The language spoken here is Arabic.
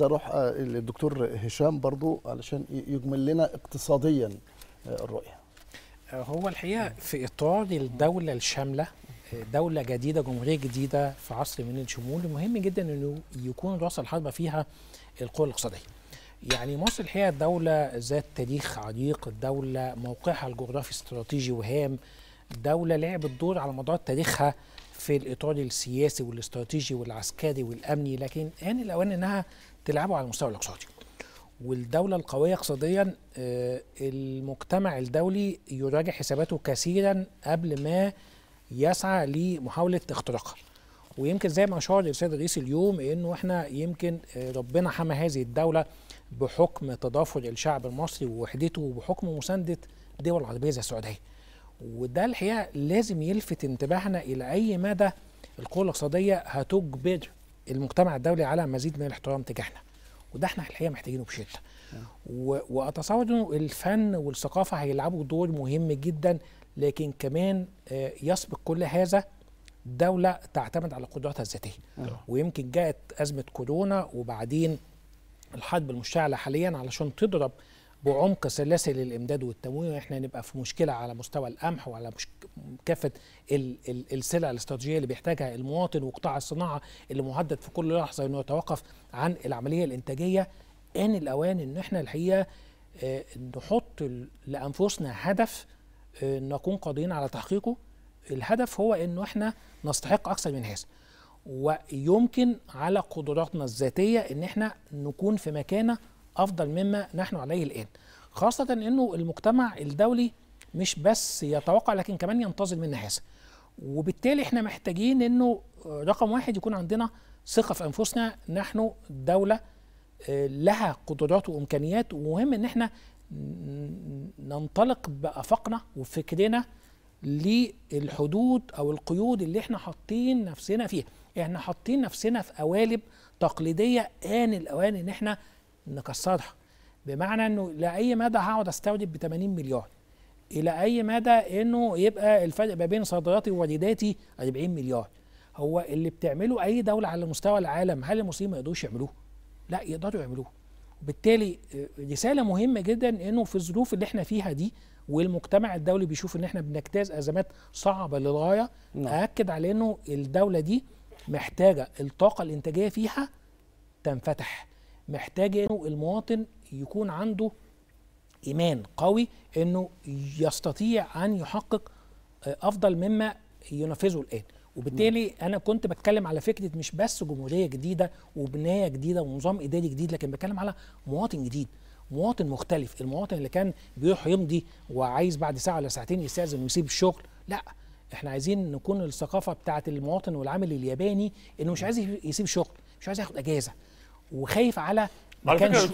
عايز اروح آه، للدكتور هشام برضو علشان يجمل لنا اقتصاديا آه، الرؤيه آه، هو الحقيقه في اطار الدوله الشامله دوله جديده جمهوريه جديده في عصر من الشمول مهم جدا انه يكون راس الحربه فيها القوى الاقتصاديه يعني مصر الحقيقه دوله ذات تاريخ عريق دوله موقعها الجغرافي استراتيجي وهام دوله لعبت دور على مدار تاريخها في الاطار السياسي والاستراتيجي والعسكري والامني لكن هان الاوان انها تلعبوا على المستوى الاقتصادي والدولة القوية اقتصاديا آه، المجتمع الدولي يراجع حساباته كثيرا قبل ما يسعى لمحاولة اختراقها ويمكن زي ما أشار السيد الرئيس اليوم إنه إحنا يمكن آه، ربنا حمى هذه الدولة بحكم تضافر الشعب المصري ووحدته وبحكم مساندة دول عربية زي السعودية وده الحقيقه لازم يلفت انتباهنا الى اي مدى القوه الاقتصاديه هتجبر المجتمع الدولي على مزيد من الاحترام تجاهنا وده احنا الحقيقه محتاجينه بشده واتصور انه الفن والثقافه هيلعبوا دور مهم جدا لكن كمان آه، يسبق كل هذا دولة تعتمد على قدراتها الذاتية آه. ويمكن جاءت أزمة كورونا وبعدين الحرب المشتعلة حاليا علشان تضرب بعمق سلاسل الامداد والتموين واحنا نبقى في مشكله على مستوى القمح وعلى كافه ال... ال... السلع الاستراتيجيه اللي بيحتاجها المواطن وقطاع الصناعه اللي مهدد في كل لحظه انه يتوقف عن العمليه الانتاجيه ان الاوان ان احنا الحقيقه آه، نحط لانفسنا هدف آه، نكون قادرين على تحقيقه الهدف هو انه احنا نستحق اكثر من هذا ويمكن على قدراتنا الذاتيه ان احنا نكون في مكانه افضل مما نحن عليه الان خاصه انه المجتمع الدولي مش بس يتوقع لكن كمان ينتظر منا هذا وبالتالي احنا محتاجين انه رقم واحد يكون عندنا ثقه في انفسنا نحن دوله آه، لها قدرات وامكانيات ومهم ان احنا ننطلق بافقنا وفكرنا للحدود او القيود اللي احنا حاطين نفسنا فيها احنا حاطين نفسنا في قوالب تقليديه ان الاوان ان احنا نكسرها بمعنى انه لاي مدى هقعد استورد ب 80 مليار الى اي مدى انه يبقى الفرق ما بين صادراتي ووارداتي 40 مليار هو اللي بتعمله اي دوله على مستوى العالم هل المسلمين ما يقدروش يعملوه لا يقدروا يعملوه وبالتالي آه، رساله مهمه جدا انه في الظروف اللي احنا فيها دي والمجتمع الدولي بيشوف ان احنا بنجتاز ازمات صعبه للغايه نعم. اكد على انه الدوله دي محتاجه الطاقه الانتاجيه فيها تنفتح محتاج انه المواطن يكون عنده ايمان قوي انه يستطيع ان يحقق آه، افضل مما ينفذه الان وبالتالي نعم. انا كنت بتكلم على فكره مش بس جمهوريه جديده وبنايه جديده ونظام اداري جديد لكن بتكلم على مواطن جديد مواطن مختلف المواطن اللي كان بيروح يمضي وعايز بعد ساعه ولا ساعتين يستاذن ويسيب الشغل لا احنا عايزين نكون الثقافه بتاعه المواطن والعامل الياباني انه مش نعم. عايز يسيب شغل مش عايز ياخد اجازه وخايف على ما على فكره